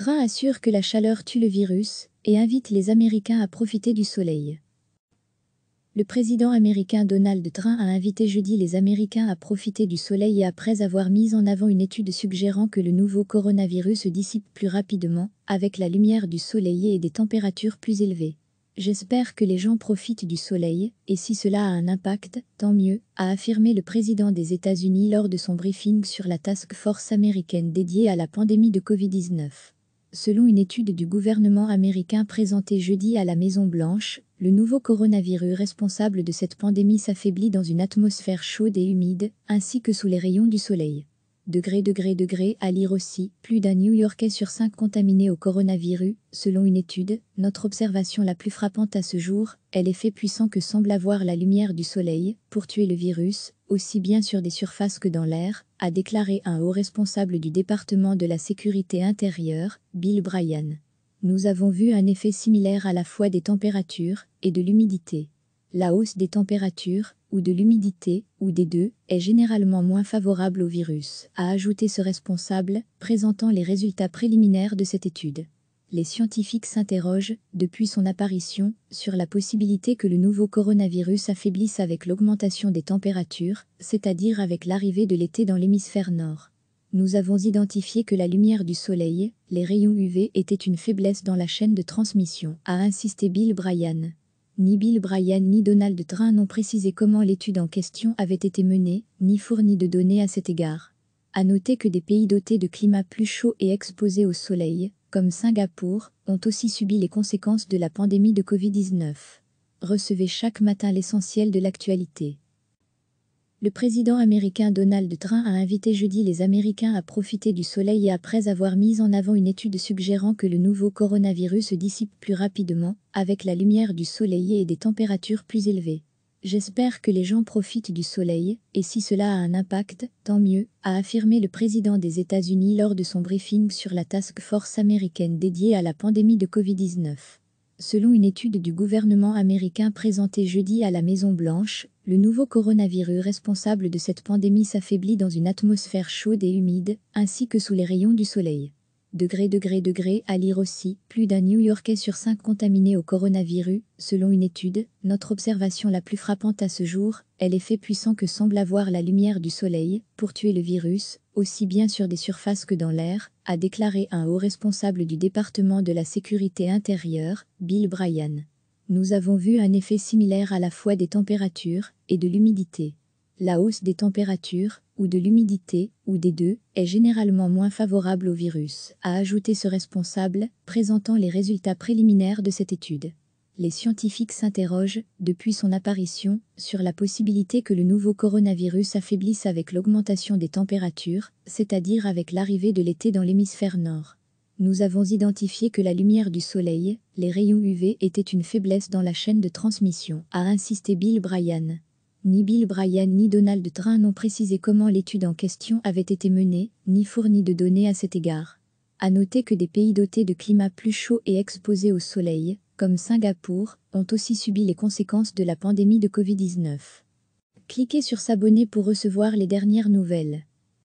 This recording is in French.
Train assure que la chaleur tue le virus et invite les Américains à profiter du soleil. Le président américain Donald Trump a invité jeudi les Américains à profiter du soleil et après avoir mis en avant une étude suggérant que le nouveau coronavirus se dissipe plus rapidement avec la lumière du soleil et des températures plus élevées. J'espère que les gens profitent du soleil, et si cela a un impact, tant mieux, a affirmé le président des États-Unis lors de son briefing sur la task force américaine dédiée à la pandémie de Covid-19. Selon une étude du gouvernement américain présentée jeudi à la Maison-Blanche, le nouveau coronavirus responsable de cette pandémie s'affaiblit dans une atmosphère chaude et humide, ainsi que sous les rayons du soleil. Degré, degré, degré, à lire aussi, plus d'un New-Yorkais sur cinq contaminé au coronavirus, selon une étude, notre observation la plus frappante à ce jour, est l'effet puissant que semble avoir la lumière du soleil pour tuer le virus, aussi bien sur des surfaces que dans l'air, a déclaré un haut responsable du département de la sécurité intérieure, Bill Bryan. Nous avons vu un effet similaire à la fois des températures et de l'humidité. La hausse des températures, ou de l'humidité, ou des deux, est généralement moins favorable au virus, a ajouté ce responsable, présentant les résultats préliminaires de cette étude les scientifiques s'interrogent, depuis son apparition, sur la possibilité que le nouveau coronavirus affaiblisse avec l'augmentation des températures, c'est-à-dire avec l'arrivée de l'été dans l'hémisphère nord. Nous avons identifié que la lumière du soleil, les rayons UV étaient une faiblesse dans la chaîne de transmission, a insisté Bill Bryan. Ni Bill Bryan ni Donald Trump n'ont précisé comment l'étude en question avait été menée, ni fourni de données à cet égard. À noter que des pays dotés de climats plus chauds et exposés au soleil, comme Singapour, ont aussi subi les conséquences de la pandémie de Covid-19. Recevez chaque matin l'essentiel de l'actualité. Le président américain Donald Trump a invité jeudi les Américains à profiter du soleil et après avoir mis en avant une étude suggérant que le nouveau coronavirus se dissipe plus rapidement avec la lumière du soleil et des températures plus élevées. J'espère que les gens profitent du soleil, et si cela a un impact, tant mieux, a affirmé le président des États-Unis lors de son briefing sur la task force américaine dédiée à la pandémie de Covid-19. Selon une étude du gouvernement américain présentée jeudi à la Maison-Blanche, le nouveau coronavirus responsable de cette pandémie s'affaiblit dans une atmosphère chaude et humide, ainsi que sous les rayons du soleil. Degré, degré, degré, à lire aussi, plus d'un New-Yorkais sur cinq contaminé au coronavirus, selon une étude, notre observation la plus frappante à ce jour, est l'effet puissant que semble avoir la lumière du soleil pour tuer le virus, aussi bien sur des surfaces que dans l'air, a déclaré un haut responsable du département de la sécurité intérieure, Bill Bryan. Nous avons vu un effet similaire à la fois des températures et de l'humidité. La hausse des températures, ou de l'humidité, ou des deux, est généralement moins favorable au virus, a ajouté ce responsable, présentant les résultats préliminaires de cette étude. Les scientifiques s'interrogent, depuis son apparition, sur la possibilité que le nouveau coronavirus affaiblisse avec l'augmentation des températures, c'est-à-dire avec l'arrivée de l'été dans l'hémisphère nord nous avons identifié que la lumière du soleil, les rayons UV étaient une faiblesse dans la chaîne de transmission, a insisté Bill Bryan. Ni Bill Bryan ni Donald Trump n'ont précisé comment l'étude en question avait été menée, ni fourni de données à cet égard. À noter que des pays dotés de climats plus chauds et exposés au soleil, comme Singapour, ont aussi subi les conséquences de la pandémie de Covid-19. Cliquez sur s'abonner pour recevoir les dernières nouvelles.